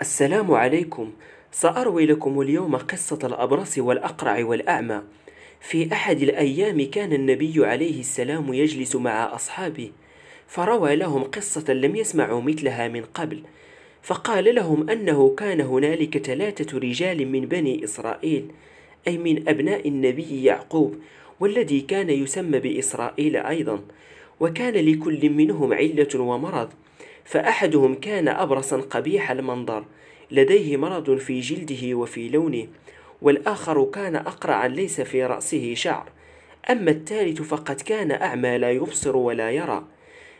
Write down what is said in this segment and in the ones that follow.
السلام عليكم ساروي لكم اليوم قصه الابرص والاقرع والاعمى في احد الايام كان النبي عليه السلام يجلس مع اصحابه فروى لهم قصه لم يسمعوا مثلها من قبل فقال لهم انه كان هنالك ثلاثه رجال من بني اسرائيل اي من ابناء النبي يعقوب والذي كان يسمى باسرائيل ايضا وكان لكل منهم عله ومرض فأحدهم كان أبرصا قبيح المنظر لديه مرض في جلده وفي لونه والآخر كان أقرعا ليس في رأسه شعر أما الثالث فقد كان أعمى لا يبصر ولا يرى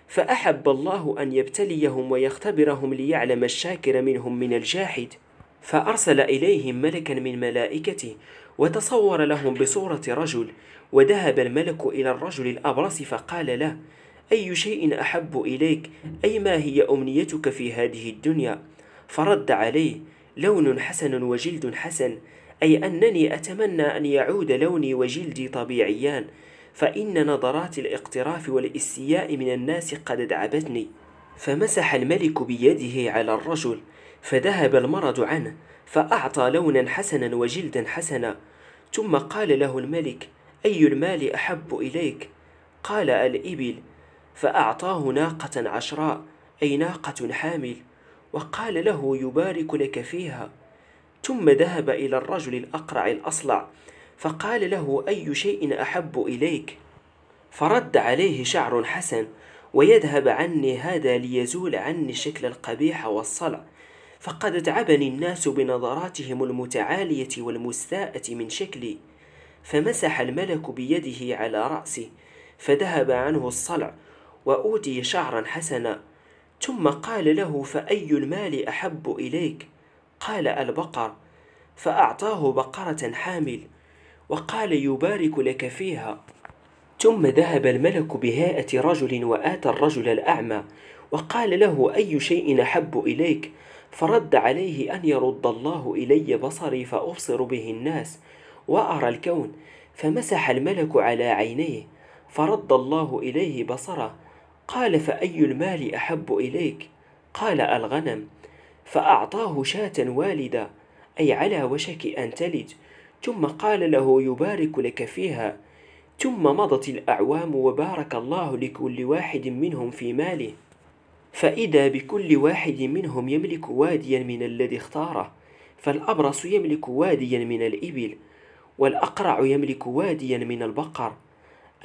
فأحب الله أن يبتليهم ويختبرهم ليعلم الشاكر منهم من الجاحد فأرسل إليهم ملكا من ملائكته وتصور لهم بصورة رجل وذهب الملك إلى الرجل الأبرص فقال له أي شيء أحب إليك أي ما هي أمنيتك في هذه الدنيا فرد عليه لون حسن وجلد حسن أي أنني أتمنى أن يعود لوني وجلدي طبيعيان فإن نظرات الاقتراف والاستياء من الناس قد دعبتني فمسح الملك بيده على الرجل فذهب المرض عنه فأعطى لونا حسنا وجلدا حسنا ثم قال له الملك أي المال أحب إليك؟ قال الإبل فأعطاه ناقة عشراء أي ناقة حامل وقال له يبارك لك فيها ثم ذهب إلى الرجل الأقرع الأصلع فقال له أي شيء أحب إليك فرد عليه شعر حسن ويذهب عني هذا ليزول عني الشكل القبيح والصلع فقد اتعبني الناس بنظراتهم المتعالية والمستاءة من شكلي فمسح الملك بيده على رأسه فذهب عنه الصلع وأوتي شعرا حسنا ثم قال له فأي المال أحب إليك قال البقر فأعطاه بقرة حامل وقال يبارك لك فيها ثم ذهب الملك بهيئة رجل وآتى الرجل الأعمى وقال له أي شيء أحب إليك فرد عليه أن يرد الله إلي بصري فأبصر به الناس وأرى الكون فمسح الملك على عينيه فرد الله إليه بصره قال فأي المال أحب إليك قال الغنم فأعطاه شاة والدة أي على وشك أن تلد ثم قال له يبارك لك فيها ثم مضت الأعوام وبارك الله لكل واحد منهم في ماله فإذا بكل واحد منهم يملك واديا من الذي اختاره فالأبرص يملك واديا من الإبل والأقرع يملك واديا من البقر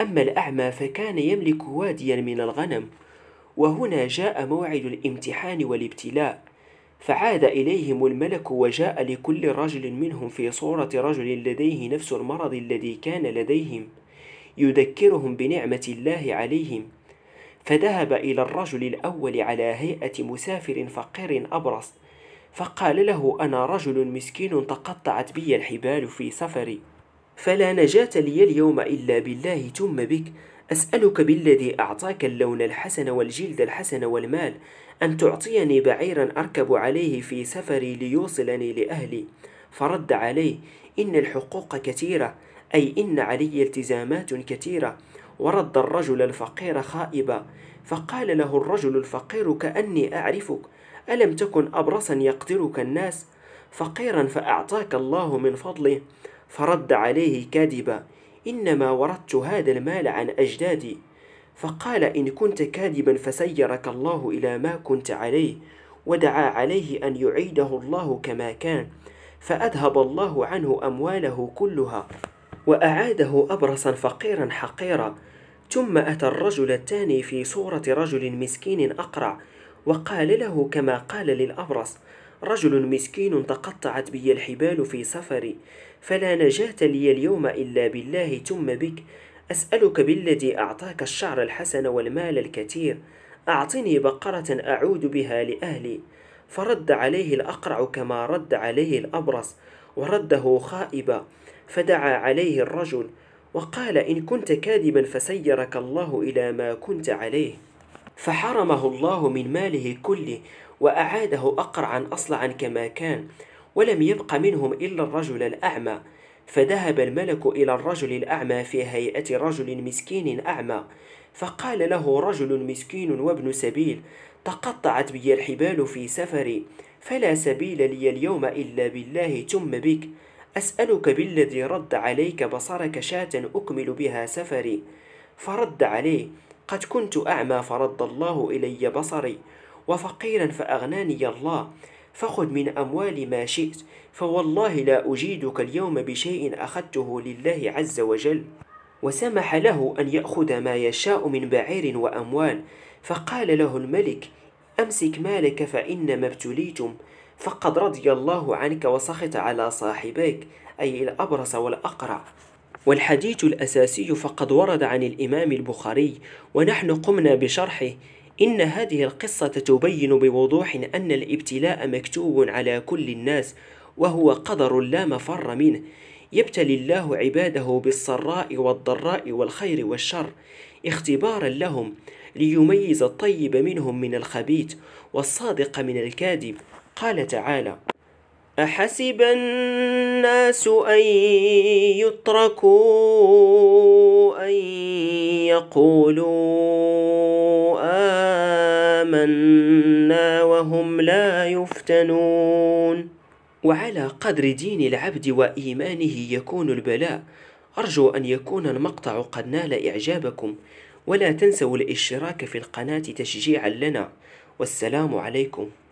أما الأعمى فكان يملك واديا من الغنم وهنا جاء موعد الامتحان والابتلاء فعاد إليهم الملك وجاء لكل رجل منهم في صورة رجل لديه نفس المرض الذي كان لديهم يذكرهم بنعمة الله عليهم فذهب إلى الرجل الأول على هيئة مسافر فقير أبرص فقال له أنا رجل مسكين تقطعت بي الحبال في سفري فلا نجاة لي اليوم إلا بالله ثم بك أسألك بالذي أعطاك اللون الحسن والجلد الحسن والمال أن تعطيني بعيرا أركب عليه في سفري ليوصلني لأهلي فرد عليه إن الحقوق كثيرة أي إن علي التزامات كثيرة ورد الرجل الفقير خائبا فقال له الرجل الفقير كأني أعرفك ألم تكن أبرصا يقدرك الناس فقيرا فأعطاك الله من فضله فرد عليه كاذبا إنما وردت هذا المال عن أجدادي فقال إن كنت كاذبا فسيرك الله إلى ما كنت عليه ودعا عليه أن يعيده الله كما كان فأذهب الله عنه أمواله كلها وأعاده أبرصا فقيرا حقيرا ثم أتى الرجل الثاني في صورة رجل مسكين أقرع وقال له كما قال للأبرص رجل مسكين تقطعت بي الحبال في سفري فلا نجاة لي اليوم إلا بالله ثم بك أسألك بالذي أعطاك الشعر الحسن والمال الكثير أعطني بقرة أعود بها لأهلي فرد عليه الأقرع كما رد عليه الأبرص ورده خائبا فدعا عليه الرجل وقال إن كنت كاذبا فسيرك الله إلى ما كنت عليه فحرمه الله من ماله كله وأعاده أقرعا أصلعا كما كان ولم يبق منهم إلا الرجل الأعمى فذهب الملك إلى الرجل الأعمى في هيئة رجل مسكين أعمى فقال له رجل مسكين وابن سبيل تقطعت بي الحبال في سفري فلا سبيل لي اليوم إلا بالله ثم بك أسألك بالذي رد عليك بصرك شاة أكمل بها سفري فرد عليه قد كنت أعمى فرد الله إلي بصري وفقيرا فأغناني الله فخذ من أموالي ما شئت فوالله لا أجيدك اليوم بشيء أخذته لله عز وجل وسمح له أن يأخذ ما يشاء من بعير وأموال فقال له الملك أمسك مالك فإنما ابتليتم فقد رضي الله عنك وسخط على صاحبيك أي الأبرص والأقرع والحديث الأساسي فقد ورد عن الإمام البخاري ونحن قمنا بشرحه إن هذه القصة تبين بوضوح أن الابتلاء مكتوب على كل الناس وهو قدر لا مفر منه يبتلي الله عباده بالسراء والضراء والخير والشر اختبارا لهم ليميز الطيب منهم من الخبيث والصادق من الكاذب قال تعالى أحسب الناس أن يتركوا أن يقولوا آمنا وهم لا يفتنون وعلى قدر دين العبد وإيمانه يكون البلاء أرجو أن يكون المقطع قد نال إعجابكم ولا تنسوا الاشتراك في القناة تشجيعا لنا والسلام عليكم